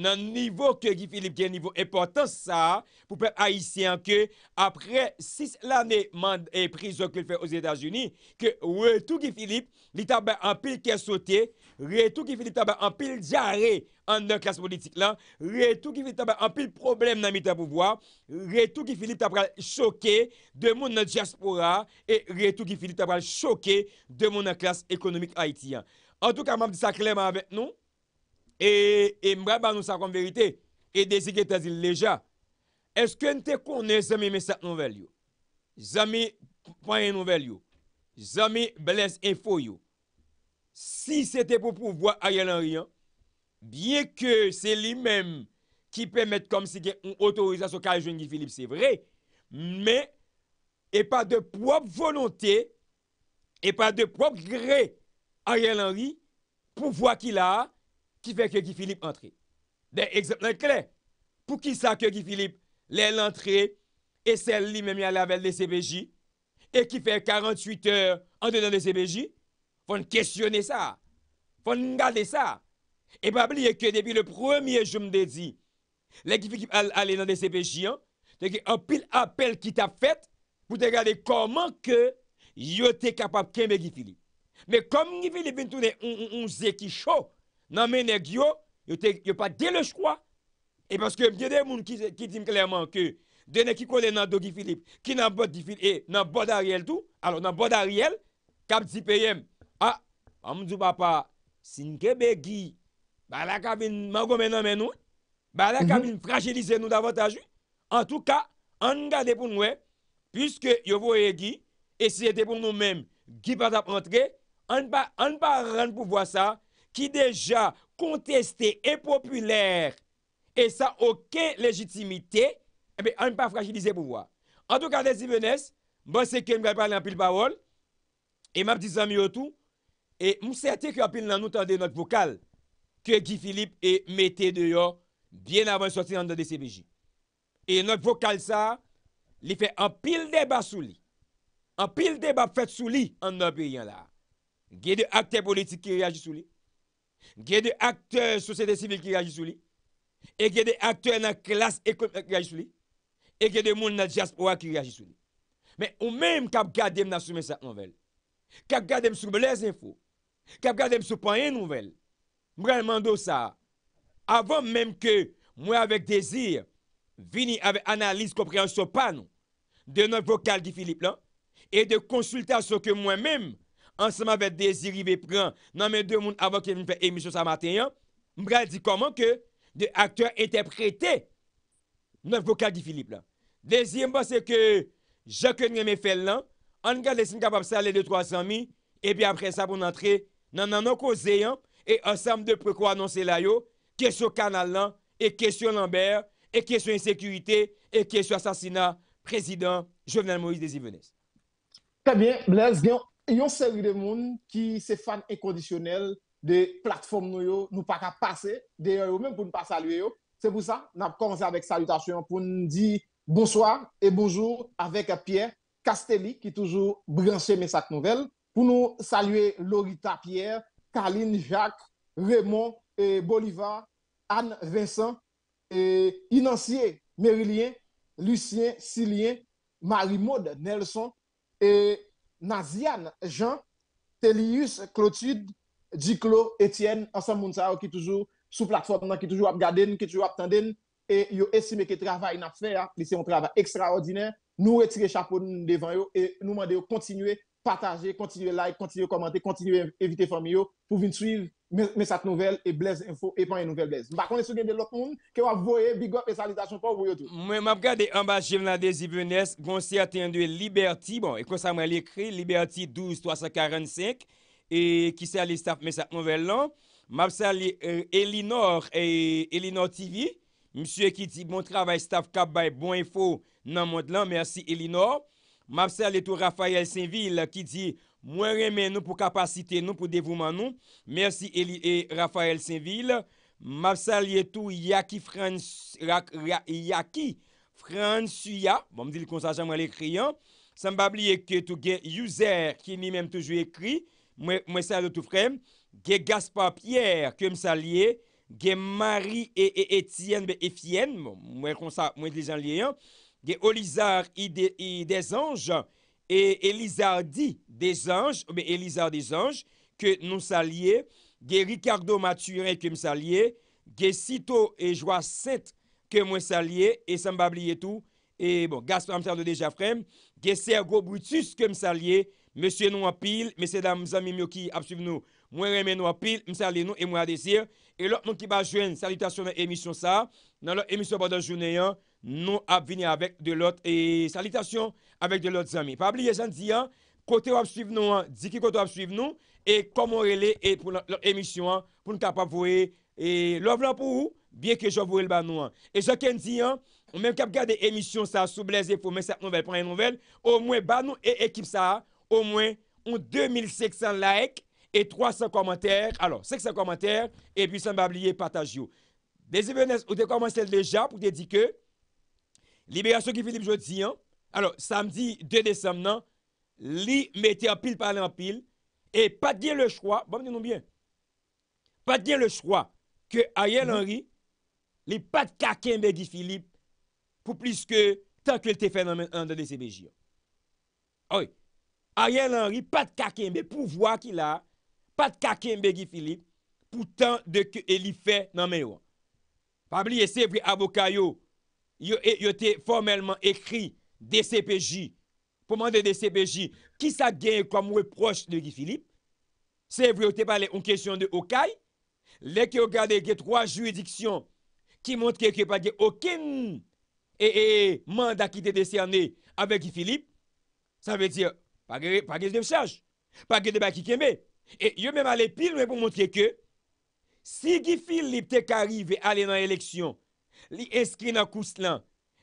Nan nivou ke Gifilip gen nivou epotans sa, pou pe Aisyen ke, apre 6 lane mande e prizon ke l fè o Zedajuni, ke wè tou Gifilip li tabè an pil kè sote, wè tou Gifilip tabè an pil jarè an nan klas politik lan, wè tou Gifilip tabè an pil problem nan mita pou vwa, wè tou Gifilip tabè al choke de moun nan diaspora, e wè tou Gifilip tabè al choke de moun nan klas ekonomik Aitiyan. An tou karmam disa kleman avèt nou... e, e mbra ba nou sa kon verite, e de si ke ta zil leja, eske nte konen zami mesak nouvel yo, zami panye nouvel yo, zami bles enfo yo, si se te pou pouvo a yal an riyan, bie ke se li menm, ki pe met konm si gen yon otorizasyon kare jen gifilip se vre, me, e pa de prop volonte, e pa de prop gre, a yal an riyan, pouvo a ki la, qui fait que Guy Philippe entre. Des exemples clair. Pour qui ça que Guy Philippe l'est entré et celle lui-même y avec les CPJ et qui fait 48 heures en dedans des CPJ, faut questionner ça. Faut regarder ça. Et pas oublier que depuis le premier jour, je dit, les Guy Philippe allé dans le CPJ, c'est un pile appel qui t'a fait pour te regarder comment que yo capable de Guy Philippe. Mais comme Guy Philippe vient tourner un, un, qui chaud, nan men e gyo, yo pa de le chkwa. E paske, mwenye de moun ki tim klerman ke, dene ki kone nan dogi Filip, ki nan bod di Filip, e, nan bod a riel tou, alo nan bod a riel, kap di peyem, a, amdou papa, sin kebe gi, ba la kabin man gomen nan men nou, ba la kabin mhm. fragilize nou davot a ju, an tou ka, an nga de pou nou e, pwiske yo vo e gi, e se de pou nou men, ki pat ap rentre, an pa ren pou vwa sa, ki deja konteste e populer e sa okey legitimite, ebe eh an pa fragilize pou wwa. An tou kade zi vènes, mwen se kem gwa pale an pil bawol, e map dizan mi wotou, e mou certe ki an pil nan nou tande not vokal, ke Gifilip e mette deyo bien avan sorti nan DDCBJ. E not vokal sa, li fe an pil deba sou li. An pil deba fet sou li an nan pi yon la. Ge de akte politik ki reagi sou li. Gye de akteur sosete sivil ki reajisou li, e gye de akteur nan klas ekot ki reajisou li, e gye de moun nan jasp wak ki reajisou li. Men ou menm kap gade m nan soume sa anvel, kap gade m soube lez enfo, kap gade m soupan en nouvel, mwen mando sa, avon menm ke mwen avek dezir, vini avek analiz, komprensyon pan, de nan vokal di Filip lan, e de konsultasyon ke mwen menm, anseman non, ve de ziri ve pran nan men de moun avan ke vin fe emisyon sa maten yon, mbra di koman ke de akteur ete prete, mbra di koman ke de akteur ete prete nan vokal di Filipe la. De zi mba se ke jake nye me fel lan, an gade zin kapap sa le de 300 mi, epi apre sa pou nantre nan nanon ko zeyan, e anseman de preko anonsen la yo, ke sou kanal lan, e ke sou lamber, e ke sou insekurite, e ke sou asasina, prezident Jovenel Moïse de Zivenes. Kabien, blaz, gyan, anseman. yon série de monde qui se fans inconditionnels de plateforme. Nous yo, nous pas qu'à passer de passer, pour pour saluer. saluer pas ça yo. C'est pour ça on a salutation pour pour nous bonsoir et bonjour avec Pierre Castelli qui toujours branché mes sacs nouvelles, pour nous saluer Lorita Pierre, Karine Jacques, Raymond et Bolivar, Anne Vincent, et Inancier Mérilien, Lucien Silien, Marie-Maude Nelson et Naziane, Jean, Telius, Clotude, Diclo, Etienne, ensemble moun qui toujours sous plateforme qui toujours regardent, qui toujours attendent et ils estime que travail n'a fait hein. c'est un travail extraordinaire. Nous retirer chapeau devant eux et nous demandons de continuer partager, continuer like, continuer commenter, continuer inviter famille pour venir suivre Mesat Nouvel e Blaise Info e panye Nouvel Blaise. Bakon e sou gen de lot moun, ke wak voye, big up e salitasyon pa woye tout. Mwen map gade amba Jemnade Zibvenes, gonsi aten de Liberti, bon e konsa mwen li ekri, Liberti 12-345, e ki sa li staff Mesat Nouvel lan. Map sa li eh, Elinor e Elinor TV, msye ki di bon travay staff Kabay Bon Info nan mod lan, mersi Elinor. Mavsè alè tou Rafael Saint-Ville ki di mwen remè nou pou kapasite nou pou devouman nou. Mersi Elie et Rafael Saint-Ville. Mavsè alè tou Yaki Fransuya, bon, mwen mdil konsajan mwen lè kriyan. Sambab liye ke tou gen Yuzer ki mi menm toujou ekri, mwen sè alè tou frem. Gen Gaspar Pierre ke msalye, gen Marie et Etienne et Fienne, bon, mwen konsajan mwen lè kriyan. ge Olizar y de zanj, e Eliza di de zanj, oube Eliza de zanj, ke nou salye, ge Ricardo Maturè ke m salye, ge Sito e Joaset ke m salye, e Sambabli etou, e bon, Gaspar Amsar de Dejafrem, ge Sergo Brutus ke m salye, mè sè nou apil, mè sè dam zanmim yo ki ap suv nou, mwen remen nou apil, m salye nou, e mwen adesir, e lòk moun ki ba jwen, salitation nan emisyon sa, nan lòk emisyon badan jounen yon, Nou ap vini avèk de lot E salitation avèk de lot zami Pabliye jan di an Kote wap suiv nou an Diki kote wap suiv nou E komon rele e pou lor emisyon an Poun kap ap vwe E lor vlan pou ou Bien ke jan vwe l ban nou an E jan ken di an Ou men kap gade emisyon sa Sou blaze pou men sa nouvel Pan yon nouvel Ou mwen ban nou E ekip sa Ou mwen Ou 2500 like E 300 komentèr Alors 500 komentèr E pi san pabliye pataj yo Dezi venez ou dekomanse leja Pou dedike ou Liberasyon ki Filipe Jozian, alo, samdi 2 Desem nan, li mette apil pal apil, e pat diye le chwa, pat diye le chwa, ke aye l anri, li pat kakenbe ki Filipe, pou plis ke, tan ke l te fè nan men an de desi bejian. Oye, aye l anri, pat kakenbe, pou vwa ki la, pat kakenbe ki Filipe, pou tan de ke li fè nan men yo. Fabli ese vwe avokay yo, Eh, yo te formelman ekri DCPJ, pou mande DCPJ, ki sa gen kwa mwe proche de Gifilip, se vwe yo te pale un kesyon de Okai, le ki yo gade ge 3 juridiksyon ki montre ke pa ge oken e, e, e manda ki te desyane ave Gifilip, sa ve dir, pa ge de vchaj, pa ge de baki keme, e yo men ale pil me pou montre ke, si Gifilip te karive ale nan eleksyon, li eskri nan kous lan,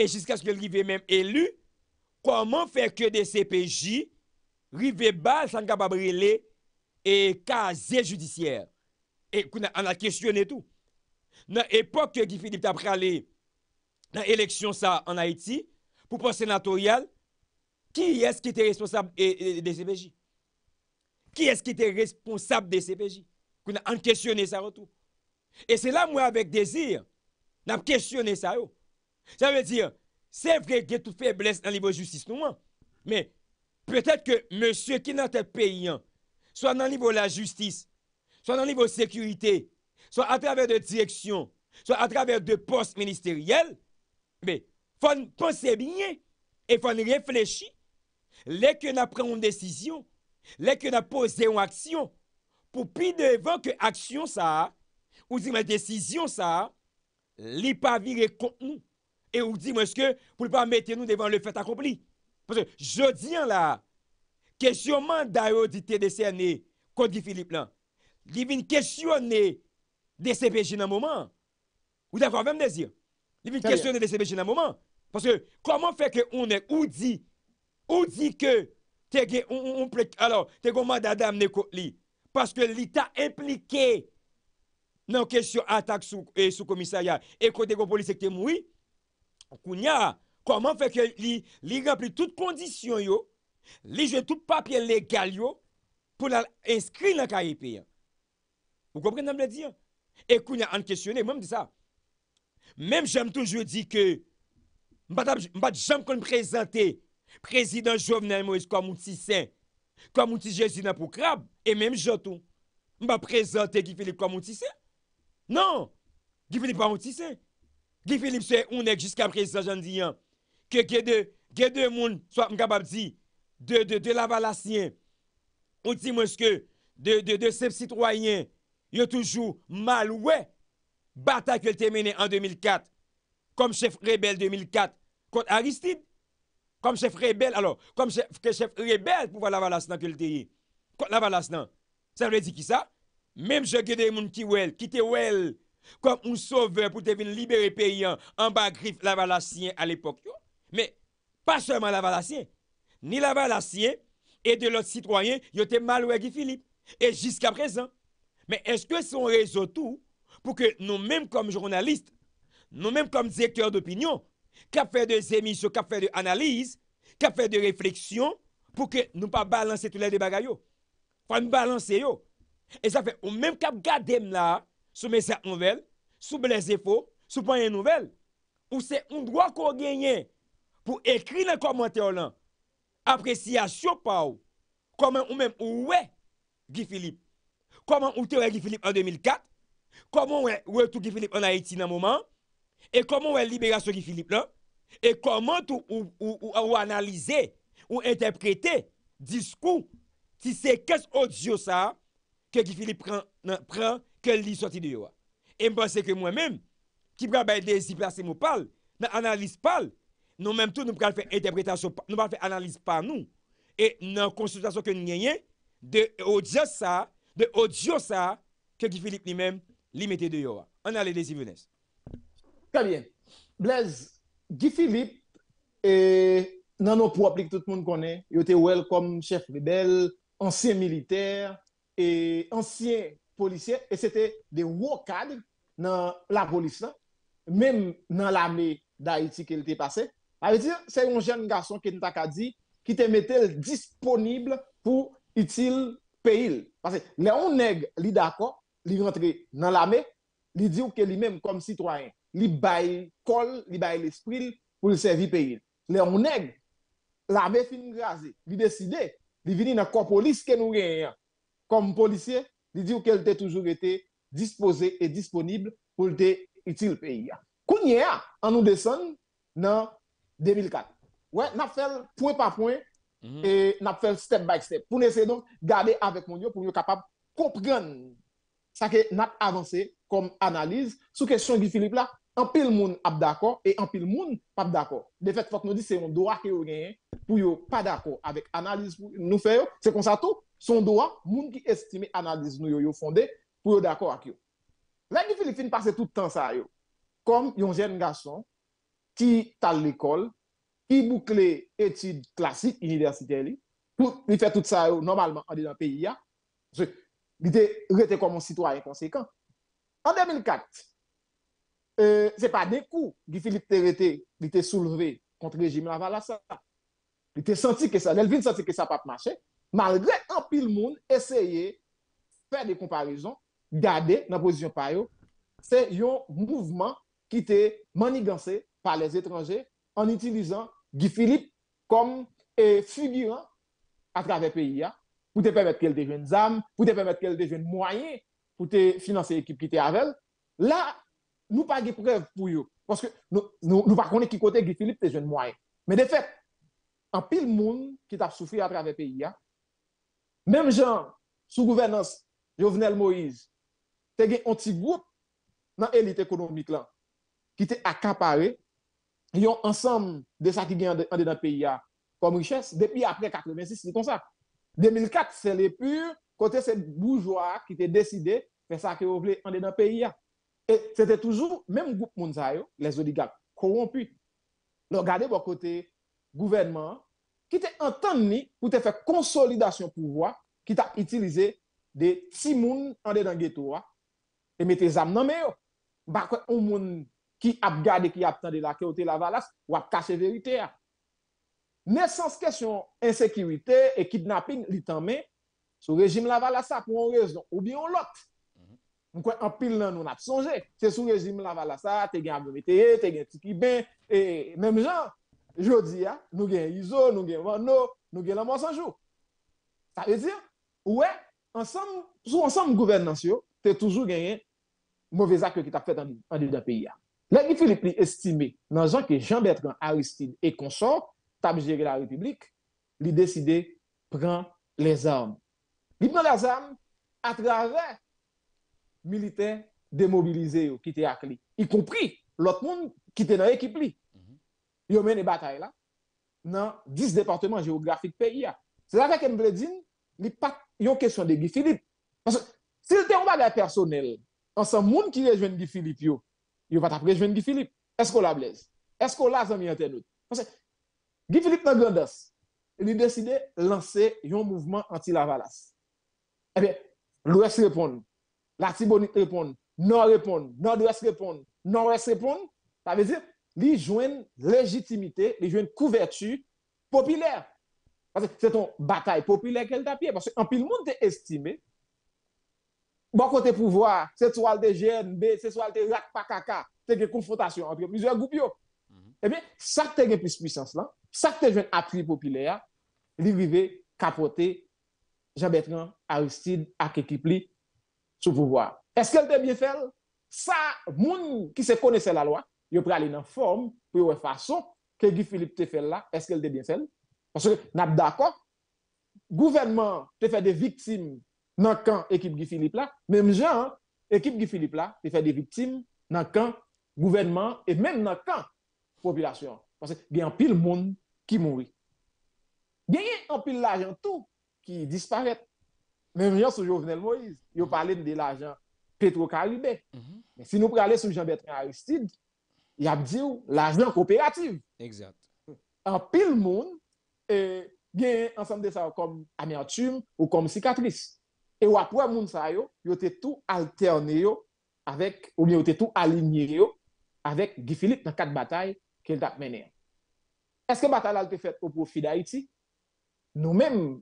e jiska skil rive menm elu, koman fè kè de CPJ, rive bal sanka babri le, e kaze judisyèr. E kou nan an a kèsyonè tou. Nan epok kè di Fidip ta pralè, nan eleksyon sa an Haiti, pou pan senatorial, ki yè skite responsab de CPJ? Ki yè skite responsab de CPJ? Kou nan an kèsyonè sa rotou. E se la mwen avèk dezir, N'a questionné ça Ça veut dire c'est vrai que toute faiblesse dans le niveau de justice nous hein? mais peut-être que monsieur qui dans pas pays hein, soit dans le niveau de la justice, soit dans le niveau de sécurité, soit à travers de direction, soit à travers de postes ministériels, mais faut penser bien et faut réfléchir. L'équipe que nous une décision, l'équipe que nous posons une action, pour plus devant que action ça, ou dire la décision ça, li pa vire kon ou, e ou di mweske pou li pa mette nou devan le fet akopli. Pwese, jodi an la, kesyonman dayo di te dese ane, kote ki Filip lan, li vin kesyonne de sepeji nan mouman, ou de akon vèm de zi, li vin kesyonne de sepeji nan mouman, pwese, koman feke ou ne ou di, ou di ke te ge ou ou plek, alo, te goman dadam ne kote li, paske li ta implike, nan kesyon atak sou e, komisaryal, ekote kon polis ekte moui, koun ya, koman feke li, li grapli tout kondisyon yo, li jwen tout papye legal yo, pou la inskri nan karipe ya. Ou kopren nan mwen di? Ekoun ya, an kesyon e, mwen mwen di sa. Mem jenm toujou di ke, mwen bat jenm kon prezante, prezident jovnen mwen komouti sen, komouti jenm si nan pou krab, e mem jenm tou, mwen bat prezante ki fili komouti sen, Non, Guy Philippe pas un tissé. Guy Philippe c'est un est jusqu'à présent j'en dis hein, que que de, que monde soit capable de de de Lavalassien ou dit moi que de de de ces citoyens ils toujours mal ouais bataille qui a mené en 2004 comme chef rebelle 2004 contre Aristide comme chef rebelle alors comme chef, rebelle pour voir Lavalassien qu'il yé, contre Lavalassien ça veut dire qui ça même ceux qui gens qui well, qui well, comme un sauveur pour te venir libérer pays en bas griffe lavalasien à l'époque. Mais pas seulement valassien. ni valassien et de l'autre citoyen, ils étaient mal Guy Philippe. Et jusqu'à présent. Mais est-ce que son réseau tout pour que nous-mêmes comme journalistes, nous-mêmes comme directeurs d'opinion, qu'à faire des émissions, qu'à faire des analyses, qu'à faire des réflexions, pour que nous ne pas balancer tous les débats. Il faut nous balancer. Yo. E sa fè ou mèm kap gade m la sou mè sa nouvel, sou blè zefo, sou panye nouvel. Ou se ou dwa ko genye pou ekri nan komante ou lan apresyasyon pa ou, koman ou mèm ou wè Gifilip, koman ou te wè Gifilip an 2004, koman ou wè tout Gifilip an Haiti nan mouman, e koman ou wè liberasyon Gifilip lan, e koman ou analize ou interprete diskou ti se kes odjo sa, ke Gifilip nan pran ke li soti de yowa. E mpase ke mwen men, ki pran baye desi plase mou pal, nan analis pal, nou menm tou nou pran fe interpretasyon, nou pran fe analis pa nou, e nan konsultasyon ke nye nye, de odjo sa, ke Gifilip ni men, li mette de yowa. An alè desi vènes. Kabyen, Blaise, Gifilip, nan nou pou aplik tout moun konè, yo te welkom, chef rebel, ansè militer, et anciens policiers, et c'était des hauts cadres dans la police, là, même dans l'armée d'Haïti qu'elle était passé. c'est un jeune garçon qui était a dit, qui te mettait disponible pour utile pays. Parce que les on nèg, d'accord, il rentre dans l'armée, il dit que lui-même comme citoyen, ils baillent col, ils baillent l'esprit pour le servir pays. Les on nèg, l'armée fin grasé, a décidé il venir dans la police que nous rien comme policier, il dit qu'elle était toujours été disposée et disponible pour le utile pays. Kounia, on nous descend dans 2004. Ouais, n'a fait point par point et mhm. on et n'a fait step by step. Pour essayer donc garder avec mon pour être capable de comprendre ce que n'a avancé comme analyse sur question de Philippe là. En pile monde est d'accord et en pile monde pas d'accord. De fait, faut que nous disions c'est un droit que vous gagnez pour yo pas d'accord avec analyse nous faire. C'est comme ça tout son droit, moun qui estime analyse nou yo fondé pour yo d'accord avec yo. Lady Philippine passe tout le temps ça yo. Comme un jeune garçon qui à l'école, qui boucle études classiques universitaires li fè tout ça yo, normalement en dans pays ya. Il était rete comme un citoyen conséquent. En 2004, euh, ce n'est pas des coups que Philippe Terreté, qui était soulevé contre le régime Laval. Il était senti que ça, Delvin senti que ça n'a pas malgré un pile monde essayer faire des comparaisons, garder dans position par c'est un mouvement qui était manigancé par les étrangers en utilisant Guy Philippe comme eh, figurant à travers le pays hein, pour te permettre qu'elle devienne armes, pour te permettre qu'elle devienne moyen pour te financer l'équipe qui était avec elle. Là, nous pas de preuves pour eux. Parce que nous ne connaissons pas qui côté Guy Philippe est jeunes moyen. Mais de fait, en pile monde qui t'a souffert à travers le pays, hein, même gens sous gouvernance, Jovenel Moïse, tu un petit groupe dans l'élite économique là, qui te accaparé, ont ensemble de ça qui vient dans le pays comme richesse, depuis après 86, c'est comme ça. 2004, c'est les pur côté ces bourgeois qui a décidé faire ça qui vous voulez en le pays Et c'était toujours, même groupe moun les oligarques corrompus. Regardez le côté gouvernement, ki te an tan ni pou te fe konsolidasyon pou vwa ki ta itilize de si moun ande dan geto wwa e me te zam nan me yo. Bakwen ou moun ki ap gade ki ap tan de lakè ou te lavalas wap kache verite a. Ne sans kesyon, ensekirite e kidnapping li tan me sou rejim lavalasa pou an rej non. Ou bi an lot. Mhm. Mwen kwen an pil nan nou nap sonje. Se sou rejim lavalasa, te gen abomete, te gen tiki ben, e, e menm jan. Jodi, nous nous gagnons ISO, nous gagnons Vano, nous gagnons l'amour sans jour. Ça veut dire, ouais, ensemble, sous ensemble gouvernance, tu as toujours gagné mauvais acte qui t'a fait en le pays. les Philippe estime que Jean-Bertrand Aristide et consort tab géré la République, lui de prendre les armes. Il prend les armes à travers les militaires démobilisés qui te ak Y compris l'autre monde, qui te dans ekip yo mené bataille là dans 10 départements géographiques pays C'est là que je veux dire, pas une question de Guy Philippe. Parce que si c'était un bagage personnel, ensemble monde qui rejoint Guy Philippe yo, yo va après rejoindre Guy Philippe. Est-ce qu'on la blaise? Est-ce qu'on la amis internautes? Parce que Guy Philippe dans grandesse, il a décidé de lancer un mouvement anti-Lavalas. Eh bien, l'Ouest répond, la Tibonite répond, Nord répond, Nord-Ouest répond, Nord-Ouest répond. Ça veut dire, li jwen lejitimite, li jwen kouvertu popilèr. Pase se ton batay popilèr kel tapye, pase anpil moun te estime, bako te pouvoar, se sou al te jen, se sou al te zak pa kaka, te ge konfrontasyon, anpil mouzou ya goupyo. Ebyen, sak te ge pis pwisyans lan, sak te jwen apri popilèr, li vive kapote, jabetran, Aristide, ak ekip li, sou pouvoar. Eske el te mye fel? Sa moun ki se kone se la lwa, yo de dans forme pour la façon que Guy Philippe te fait là, est-ce qu'elle est bien fait Parce que n'a d'accord, gouvernement te fait des victimes dans camp équipe Guy Philippe là, même gens équipe Guy Philippe là, te fait des victimes dans camp gouvernement et même dans camp population parce qu'il y a un pile monde qui mourit. Il y a un pile l'argent tout qui disparaît. Même gens sur Jovenel Moïse, ils mm-hmm. parlent de l'argent Petro-Caribé. Mm-hmm. Mais si nous parlons sur Jean-Bertrand Aristide, y a dit l'argent coopératif. Exact. En pile monde, a un ensemble de ça comme amertume ou comme cicatrice. Et après les ça yo, yo tout alterné avec, ou bien a tout aligné avec Guy Philippe dans quatre batailles qu'il a mené. Est-ce que la bataille a été faite au profit d'Haïti? Nous-mêmes,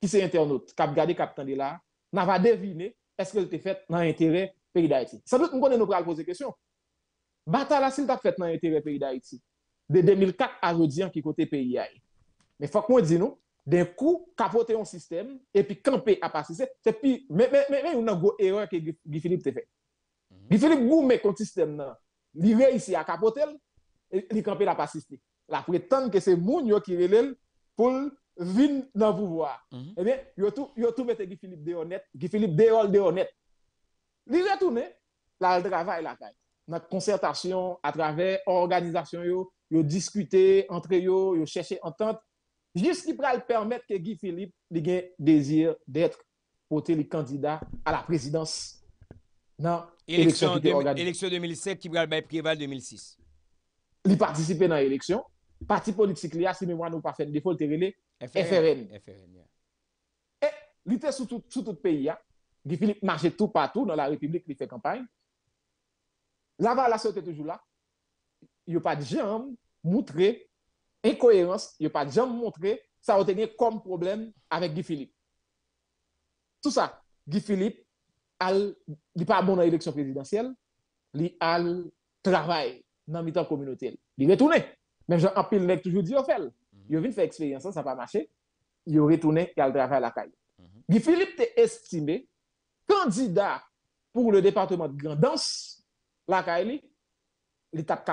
qui sommes internautes, qui avons gardé le de là, nous avons deviné est-ce qu'elle c'était faite dans l'intérêt du pays d'Haïti. Sans nous poser la question. Bata la sil tap fèt nan entere peyi d'Haïti. De 2004 a jodi an ki kote peyi a Men fòk mwen di nou, den kou kapote yon sistem, epi kampe apasise, se pi, men men men yon nan gwo eror ke Gifilip te fè. Mhm. Gifilip gou men konti sistem nan, li reisi a kapote, l, li kampe l'apasiste. La prétende ke se moun yo ki relel pou vin nan pouvoa. Mm -hmm. Ebyen, eh yo tou, yo tou mette Gifilip de honet, Gifilip de hol de honet. Li retoune, la al travay la kaj notre concertation à travers organisation yo, yo discuter entre yo, yo chercher entente jusqu'à le permettre que Guy Philippe ait désir d'être porté candidat à la présidence. Non, élection, élection 2007 qui va préval 2006. Il participer dans l'élection. Parti politique, a si mémoire nous pas fait défaut, le FRN. Et il était sous tout, pays. Hein. Guy Philippe marchait tout partout dans la République, il fait campagne. la valasyon te toujou la mhm. yo pa djam moutre enkoherans, yo pa djam moutre sa wote ni kom problem avek Gifilip tout sa, Gifilip li pa bon an eleksyon prezidentiyel li al travay nan mitan kominotiyel li retounen, men jan apil nek toujou di ofel yo vin fe eksperyansan, sa pa mache yo retounen, yal travay lakay Gifilip te estime kandida pou le departement de grandans la e il tape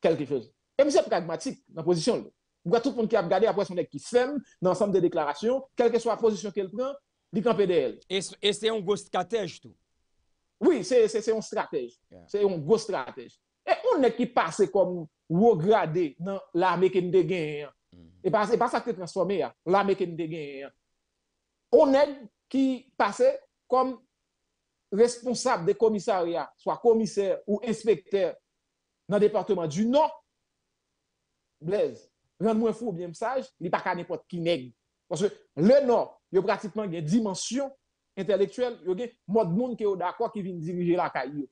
quelque chose. Et c'est pragmatique dans la position. Vous tout le monde qui a regardé après son qui sème dans l'ensemble des déclarations, quelle que soit la position qu'elle prend, il campe d'elle. Et, c'est un gros stratège tout. Oui, c'est un stratège. C'est un gros stratège. Et on est qui passe comme regradé dans l'armée qui nous gagne. Mm-hmm. Et pas pas ça qui est transformé hein. l'armée qui nous gagne. On est qui passe comme responsable des commissariats, soit commissaire ou inspecteur dans le département du Nord, Blaise, rends moins fou ou bien sage, il n'y a pas qu'à n'importe qui Parce que le Nord, il y a pratiquement une dimension intellectuelle, il y a un monde qui est d'accord qui vient diriger la caillou.